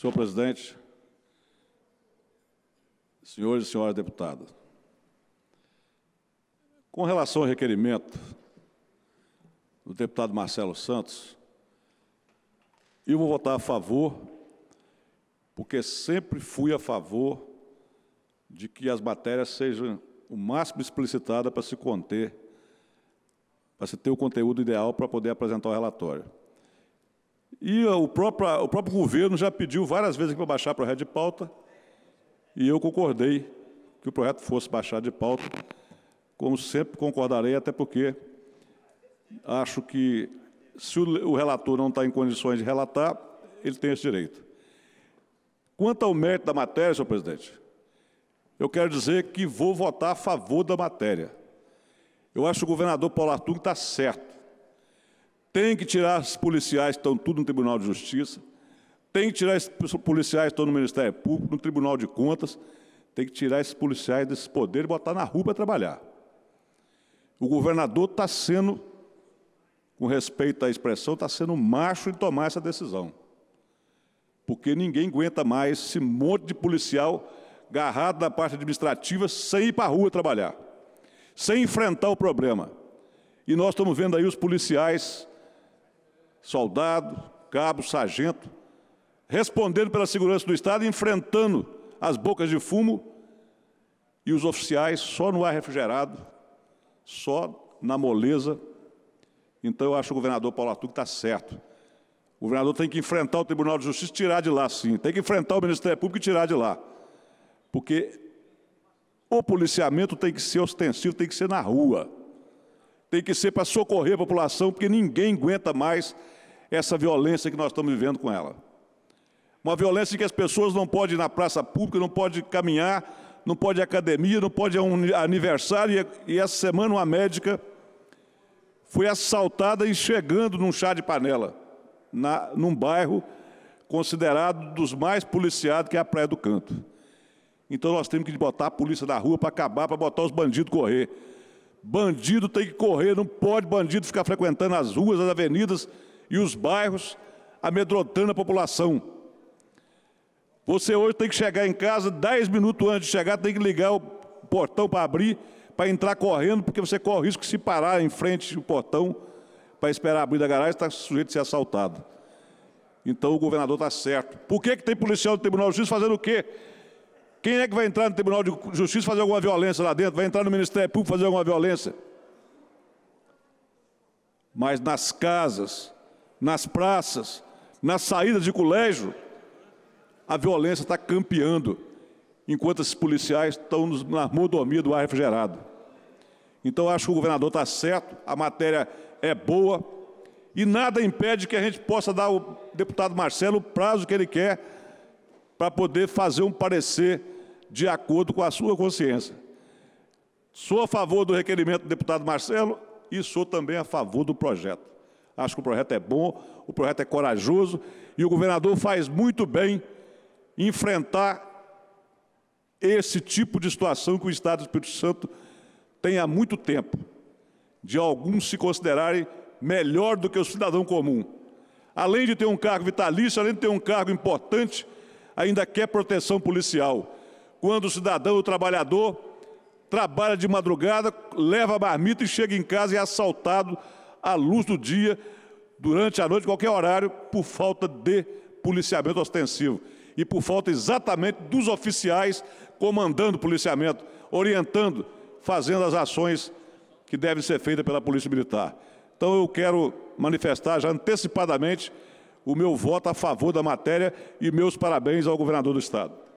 Senhor presidente, senhores e senhoras deputadas, com relação ao requerimento do deputado Marcelo Santos, eu vou votar a favor, porque sempre fui a favor de que as matérias sejam o máximo explicitadas para se conter, para se ter o conteúdo ideal para poder apresentar o relatório. E o próprio, o próprio governo já pediu várias vezes para baixar para o projeto de pauta, e eu concordei que o projeto fosse baixado de pauta, como sempre concordarei, até porque acho que, se o relator não está em condições de relatar, ele tem esse direito. Quanto ao mérito da matéria, senhor presidente, eu quero dizer que vou votar a favor da matéria. Eu acho que o governador Paulo Artur está certo. Tem que tirar os policiais que estão tudo no Tribunal de Justiça, tem que tirar esses policiais que estão no Ministério Público, no Tribunal de Contas, tem que tirar esses policiais desse poder e botar na rua para trabalhar. O governador está sendo, com respeito à expressão, está sendo macho em tomar essa decisão. Porque ninguém aguenta mais esse monte de policial garrado na parte administrativa sem ir para a rua trabalhar, sem enfrentar o problema. E nós estamos vendo aí os policiais soldado, cabo, sargento, respondendo pela segurança do Estado, enfrentando as bocas de fumo e os oficiais só no ar refrigerado, só na moleza. Então, eu acho que o governador Paulo Arthur está certo. O governador tem que enfrentar o Tribunal de Justiça e tirar de lá, sim. Tem que enfrentar o Ministério Público e tirar de lá. Porque o policiamento tem que ser ostensivo, tem que ser na rua. Tem que ser para socorrer a população, porque ninguém aguenta mais essa violência que nós estamos vivendo com ela. Uma violência que as pessoas não podem ir na praça pública, não podem caminhar, não podem ir à academia, não podem ir a um aniversário. E essa semana uma médica foi assaltada e chegando num chá de panela, na, num bairro considerado dos mais policiados, que é a Praia do Canto. Então nós temos que botar a polícia na rua para acabar, para botar os bandidos correr. Bandido tem que correr, não pode bandido ficar frequentando as ruas, as avenidas, e os bairros, amedrontando a população. Você hoje tem que chegar em casa, dez minutos antes de chegar, tem que ligar o portão para abrir, para entrar correndo, porque você corre o risco de se parar em frente do portão para esperar abrir da garagem, está sujeito a ser assaltado. Então o governador está certo. Por que, que tem policial do Tribunal de Justiça fazendo o quê? Quem é que vai entrar no Tribunal de Justiça fazer alguma violência lá dentro? Vai entrar no Ministério Público fazer alguma violência? Mas nas casas, nas praças, nas saídas de colégio, a violência está campeando, enquanto esses policiais estão na mordomia do ar refrigerado. Então, acho que o governador está certo, a matéria é boa, e nada impede que a gente possa dar ao deputado Marcelo o prazo que ele quer para poder fazer um parecer de acordo com a sua consciência. Sou a favor do requerimento do deputado Marcelo e sou também a favor do projeto. Acho que o projeto é bom, o projeto é corajoso e o governador faz muito bem enfrentar esse tipo de situação que o Estado do Espírito Santo tem há muito tempo, de alguns se considerarem melhor do que o cidadão comum. Além de ter um cargo vitalício, além de ter um cargo importante, ainda quer proteção policial. Quando o cidadão, o trabalhador, trabalha de madrugada, leva a marmita e chega em casa e é assaltado à luz do dia, durante a noite, qualquer horário, por falta de policiamento ostensivo e por falta exatamente dos oficiais comandando o policiamento, orientando, fazendo as ações que devem ser feitas pela Polícia Militar. Então eu quero manifestar já antecipadamente o meu voto a favor da matéria e meus parabéns ao governador do Estado.